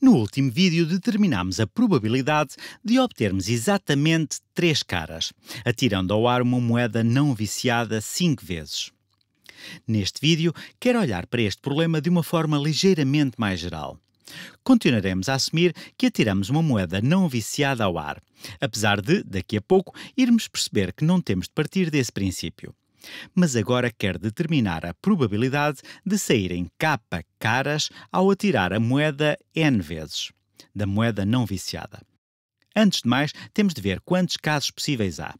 No último vídeo determinámos a probabilidade de obtermos exatamente três caras, atirando ao ar uma moeda não viciada cinco vezes. Neste vídeo, quero olhar para este problema de uma forma ligeiramente mais geral. Continuaremos a assumir que atiramos uma moeda não viciada ao ar, apesar de, daqui a pouco, irmos perceber que não temos de partir desse princípio. Mas agora quer determinar a probabilidade de saírem capa caras ao atirar a moeda N vezes, da moeda não viciada. Antes de mais, temos de ver quantos casos possíveis há.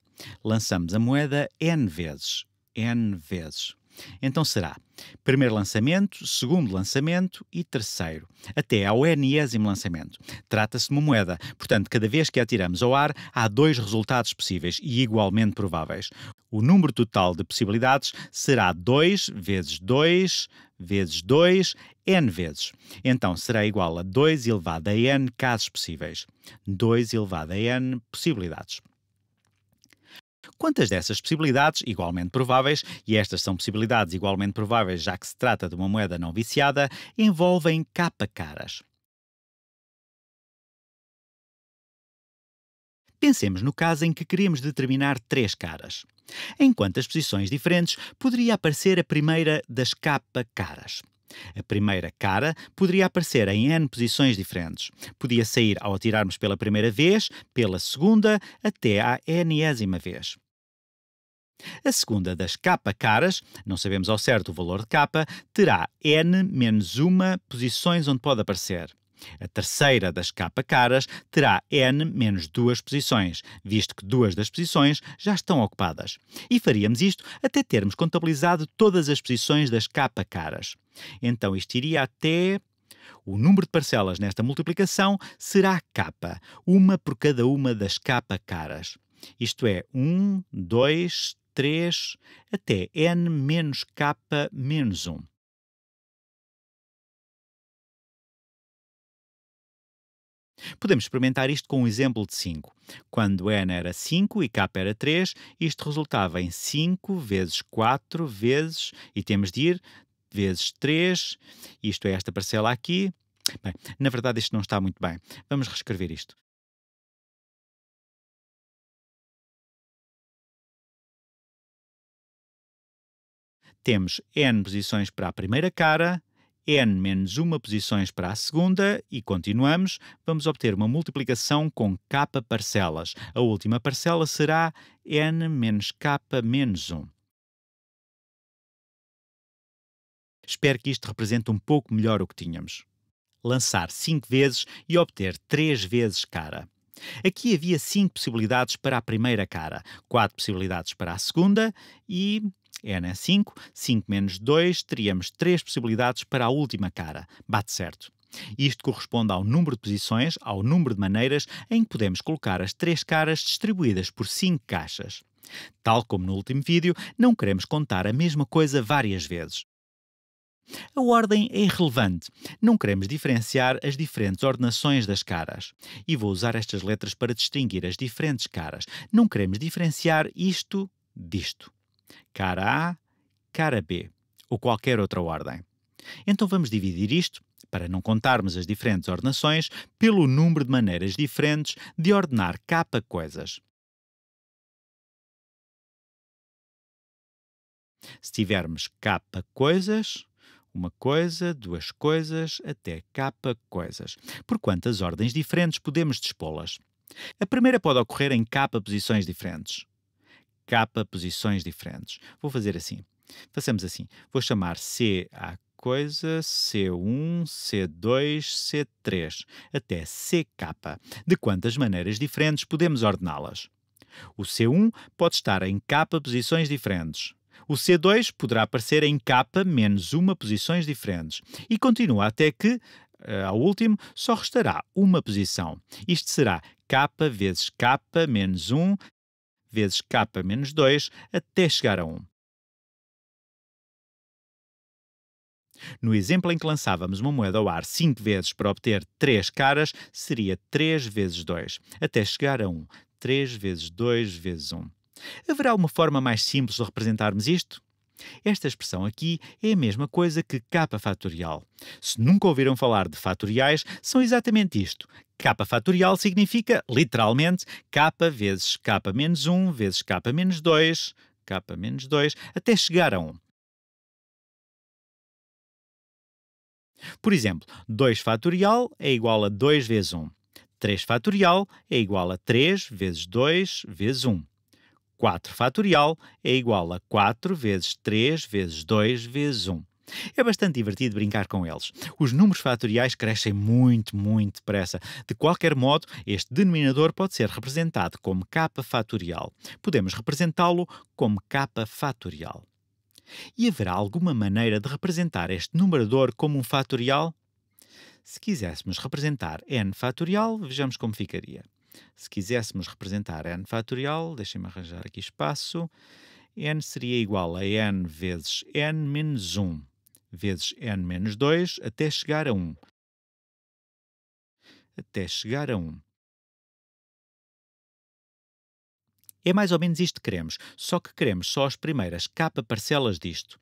Lançamos a moeda N vezes. N vezes. Então será primeiro lançamento, segundo lançamento e terceiro, até ao enésimo lançamento. Trata-se de uma moeda, portanto, cada vez que a atiramos ao ar, há dois resultados possíveis e igualmente prováveis o número total de possibilidades será 2 vezes 2 vezes 2 n vezes. Então será igual a 2 elevado a n casos possíveis. 2 elevado a n possibilidades. Quantas dessas possibilidades, igualmente prováveis, e estas são possibilidades igualmente prováveis já que se trata de uma moeda não viciada, envolvem capa caras? Pensemos no caso em que queremos determinar três caras. Enquanto as posições diferentes, poderia aparecer a primeira das capa caras. A primeira cara poderia aparecer em N posições diferentes. Podia sair ao atirarmos pela primeira vez, pela segunda, até à enésima vez. A segunda das capa caras, não sabemos ao certo o valor de capa, terá N menos uma posições onde pode aparecer. A terceira das capa caras terá N menos duas posições, visto que duas das posições já estão ocupadas. E faríamos isto até termos contabilizado todas as posições das capa caras. Então isto iria até o número de parcelas nesta multiplicação será capa, uma por cada uma das capa caras. Isto é, 1, 2, 3, até n menos capa menos 1. Podemos experimentar isto com um exemplo de 5. Quando n era 5 e k era 3, isto resultava em 5 vezes 4 vezes, e temos de ir, vezes 3, isto é esta parcela aqui. Bem, na verdade isto não está muito bem. Vamos reescrever isto. Temos n posições para a primeira cara n menos uma posições para a segunda e continuamos, vamos obter uma multiplicação com k parcelas. A última parcela será n menos k menos 1. Espero que isto represente um pouco melhor o que tínhamos. Lançar 5 vezes e obter 3 vezes cara. Aqui havia 5 possibilidades para a primeira cara, 4 possibilidades para a segunda e N é 5, né? 5 menos 2, teríamos 3 possibilidades para a última cara. Bate certo. Isto corresponde ao número de posições, ao número de maneiras em que podemos colocar as três caras distribuídas por cinco caixas. Tal como no último vídeo, não queremos contar a mesma coisa várias vezes. A ordem é irrelevante. Não queremos diferenciar as diferentes ordenações das caras. E vou usar estas letras para distinguir as diferentes caras. Não queremos diferenciar isto disto cara A, cara B ou qualquer outra ordem. Então vamos dividir isto, para não contarmos as diferentes ordenações, pelo número de maneiras diferentes de ordenar capa coisas. Se tivermos capa coisas, uma coisa, duas coisas, até capa coisas, por quantas ordens diferentes podemos dispô-las. A primeira pode ocorrer em capa posições diferentes capa posições diferentes. Vou fazer assim. Façamos assim. Vou chamar C à coisa, C1, C2, C3, até CK. De quantas maneiras diferentes podemos ordená-las? O C1 pode estar em capa posições diferentes. O C2 poderá aparecer em capa menos uma posições diferentes e continua até que, eh, ao último, só restará uma posição. Isto será capa vezes capa menos 1 vezes k menos 2 até chegar a 1. No exemplo em que lançávamos uma moeda ao ar 5 vezes para obter 3 caras, seria 3 vezes 2, até chegar a 1. 3 vezes 2 vezes 1. Haverá uma forma mais simples de representarmos isto? Esta expressão aqui é a mesma coisa que capa fatorial. Se nunca ouviram falar de fatoriais, são exatamente isto. Capa fatorial significa, literalmente, capa vezes capa menos 1 vezes capa menos 2, capa menos 2, até chegar a 1. Por exemplo, 2 fatorial é igual a 2 vezes 1. 3 fatorial é igual a 3 vezes 2 vezes 1. 4 fatorial é igual a 4 vezes 3 vezes 2 vezes 1. É bastante divertido brincar com eles. Os números fatoriais crescem muito, muito depressa. De qualquer modo, este denominador pode ser representado como k fatorial. Podemos representá-lo como k fatorial. E haverá alguma maneira de representar este numerador como um fatorial? Se quiséssemos representar n fatorial, vejamos como ficaria. Se quiséssemos representar n fatorial, deixem-me arranjar aqui espaço, n seria igual a n vezes n menos 1 vezes n menos 2 até chegar a 1. Até chegar a 1. É mais ou menos isto que queremos, só que queremos só as primeiras k parcelas disto.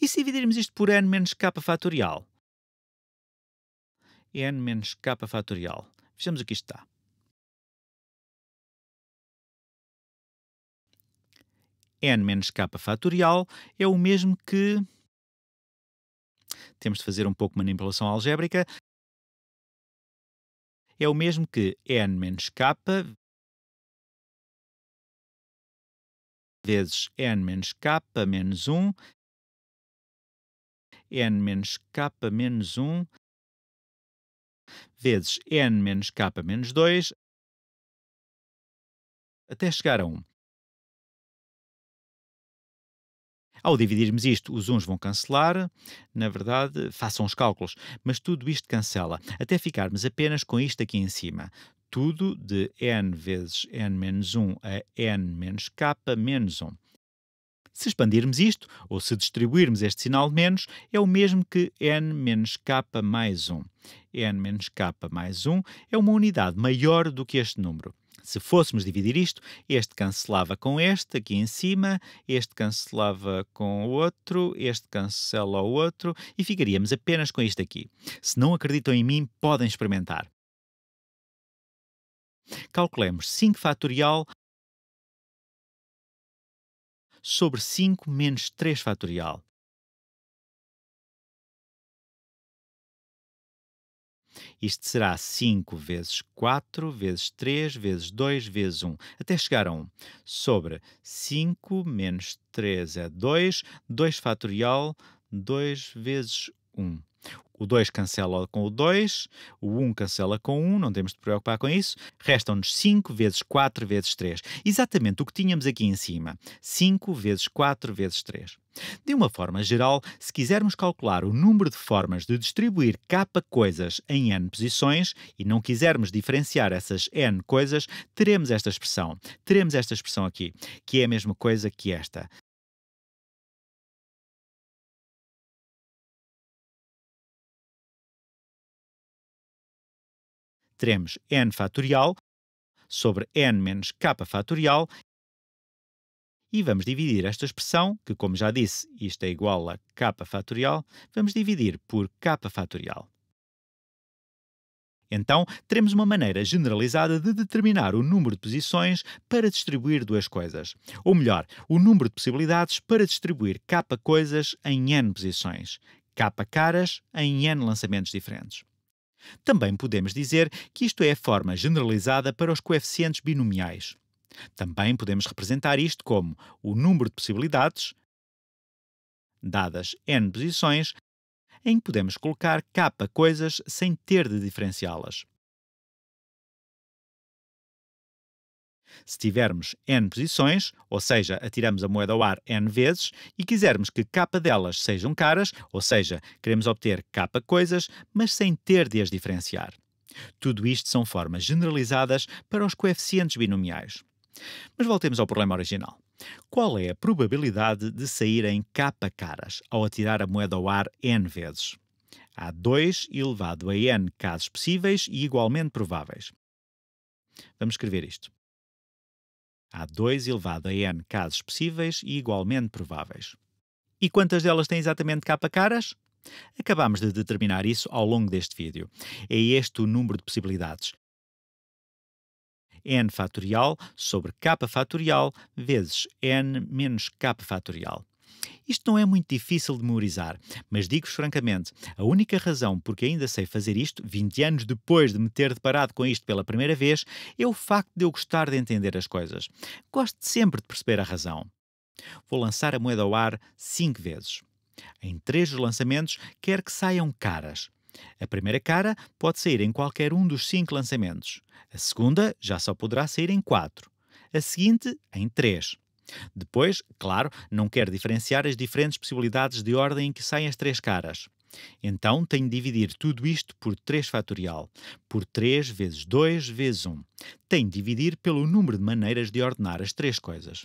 E se dividirmos isto por n menos k fatorial? n menos k fatorial. Vejamos o que isto está. n menos k fatorial é o mesmo que. Temos de fazer um pouco de manipulação algébrica. É o mesmo que n menos k vezes n menos k menos 1, n menos k menos 1, vezes n menos k menos 2, até chegar a 1. Ao dividirmos isto, os uns vão cancelar, na verdade, façam os cálculos, mas tudo isto cancela, até ficarmos apenas com isto aqui em cima. Tudo de n vezes n menos 1 a n menos k menos 1. Se expandirmos isto, ou se distribuirmos este sinal de menos, é o mesmo que n menos k mais 1. n menos k mais 1 é uma unidade maior do que este número. Se fôssemos dividir isto, este cancelava com este aqui em cima, este cancelava com o outro, este cancela o outro e ficaríamos apenas com isto aqui. Se não acreditam em mim, podem experimentar. Calculemos 5 fatorial sobre 5 menos 3 fatorial. Isto será 5 vezes 4 vezes 3 vezes 2 vezes 1, até chegar a 1, sobre 5 menos 3 é 2, 2 fatorial, 2 vezes 1. O 2 cancela com o 2, o 1 um cancela com 1, um, não temos de preocupar com isso. Restam-nos 5 vezes 4 vezes 3. Exatamente o que tínhamos aqui em cima. 5 vezes 4 vezes 3. De uma forma geral, se quisermos calcular o número de formas de distribuir k coisas em n posições e não quisermos diferenciar essas n coisas, teremos esta expressão. Teremos esta expressão aqui, que é a mesma coisa que esta. teremos n fatorial sobre n menos k fatorial e vamos dividir esta expressão, que como já disse, isto é igual a k fatorial, vamos dividir por k fatorial. Então, teremos uma maneira generalizada de determinar o número de posições para distribuir duas coisas. Ou melhor, o número de possibilidades para distribuir k coisas em n posições, k caras em n lançamentos diferentes. Também podemos dizer que isto é a forma generalizada para os coeficientes binomiais. Também podemos representar isto como o número de possibilidades, dadas n posições, em que podemos colocar k coisas sem ter de diferenciá-las. Se tivermos n posições, ou seja, atiramos a moeda ao ar n vezes, e quisermos que k delas sejam caras, ou seja, queremos obter k coisas, mas sem ter de as diferenciar. Tudo isto são formas generalizadas para os coeficientes binomiais. Mas voltemos ao problema original. Qual é a probabilidade de saírem k caras ao atirar a moeda ao ar n vezes? Há 2 elevado a n casos possíveis e igualmente prováveis. Vamos escrever isto. Há 2 elevado a n casos possíveis e igualmente prováveis. E quantas delas têm exatamente capa caras? Acabamos de determinar isso ao longo deste vídeo. É este o número de possibilidades. n fatorial sobre k fatorial vezes n menos k fatorial. Isto não é muito difícil de memorizar, mas digo-vos francamente, a única razão por que ainda sei fazer isto, 20 anos depois de me ter deparado com isto pela primeira vez, é o facto de eu gostar de entender as coisas. Gosto sempre de perceber a razão. Vou lançar a moeda ao ar cinco vezes. Em três dos lançamentos, quero que saiam caras. A primeira cara pode sair em qualquer um dos cinco lançamentos. A segunda já só poderá sair em quatro. A seguinte, em três. Depois, claro, não quer diferenciar as diferentes possibilidades de ordem em que saem as três caras. Então tenho de dividir tudo isto por 3 fatorial, por 3 vezes 2 vezes 1. Tenho de dividir pelo número de maneiras de ordenar as três coisas.